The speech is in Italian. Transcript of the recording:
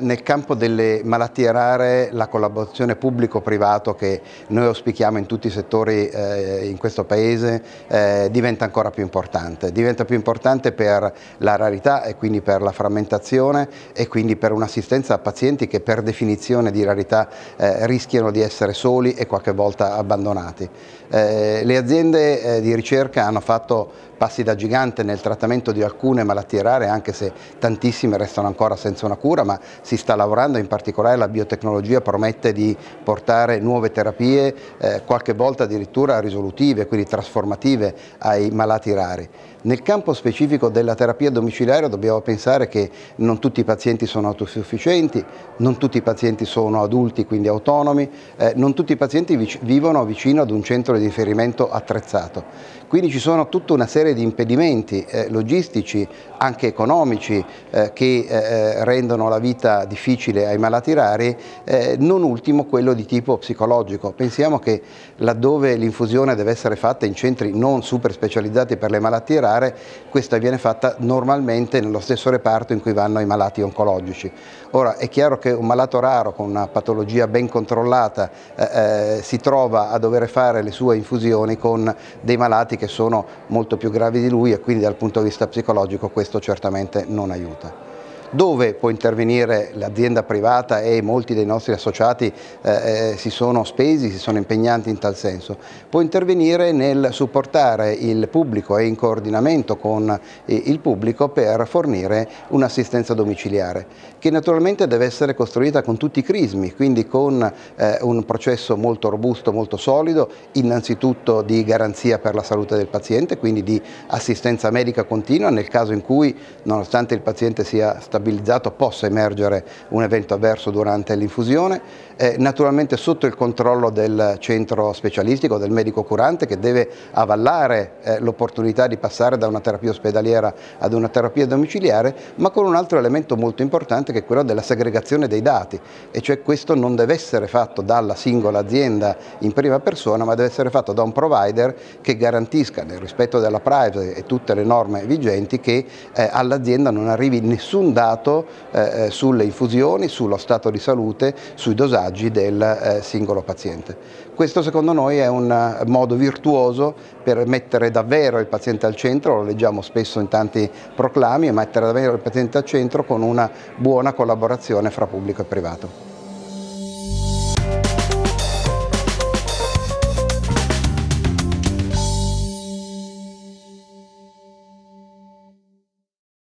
Nel campo delle malattie rare la collaborazione pubblico-privato che noi auspichiamo in tutti i settori eh, in questo Paese eh, diventa ancora più importante. Diventa più importante per la rarità e quindi per la frammentazione e quindi per un'assistenza a pazienti che per definizione di rarità eh, rischiano di essere soli e qualche volta abbandonati. Eh, le aziende eh, di ricerca hanno fatto passi da gigante nel trattamento di alcune malattie rare anche se tantissime restano ancora senza una cura ma si sta lavorando, in particolare la biotecnologia promette di portare nuove terapie, eh, qualche volta addirittura risolutive, quindi trasformative ai malati rari. Nel campo specifico della terapia domiciliare dobbiamo pensare che non tutti i pazienti sono autosufficienti, non tutti i pazienti sono adulti, quindi autonomi, eh, non tutti i pazienti vic vivono vicino ad un centro di riferimento attrezzato. Quindi ci sono tutta una serie di impedimenti eh, logistici, anche economici, eh, che eh, eh, rendono la vita difficile ai malati rari, eh, non ultimo quello di tipo psicologico. Pensiamo che laddove l'infusione deve essere fatta in centri non super specializzati per le malattie rare, questa viene fatta normalmente nello stesso reparto in cui vanno i malati oncologici. Ora è chiaro che un malato raro con una patologia ben controllata eh, eh si trova a dover fare le sue infusioni con dei malati che sono molto più gravi di lui e quindi dal punto di vista psicologico questo certamente non aiuta dove può intervenire l'azienda privata e molti dei nostri associati eh, eh si sono spesi, si sono impegnati in tal senso, può intervenire nel supportare il pubblico e in coordinamento con eh, il pubblico per fornire un'assistenza domiciliare che naturalmente deve essere costruita con tutti i crismi, quindi con eh, un processo molto robusto, molto solido, innanzitutto di garanzia per la salute del paziente, quindi di assistenza medica continua nel caso in cui nonostante il paziente sia stabilmente stabilizzato possa emergere un evento avverso durante l'infusione, eh, naturalmente sotto il controllo del centro specialistico, del medico curante che deve avallare eh, l'opportunità di passare da una terapia ospedaliera ad una terapia domiciliare, ma con un altro elemento molto importante che è quello della segregazione dei dati, e cioè questo non deve essere fatto dalla singola azienda in prima persona, ma deve essere fatto da un provider che garantisca nel rispetto della privacy e tutte le norme vigenti che eh, all'azienda non arrivi nessun dato Stato eh, eh, sulle infusioni, sullo stato di salute, sui dosaggi del eh, singolo paziente. Questo secondo noi è un eh, modo virtuoso per mettere davvero il paziente al centro, lo leggiamo spesso in tanti proclami, mettere davvero il paziente al centro con una buona collaborazione fra pubblico e privato.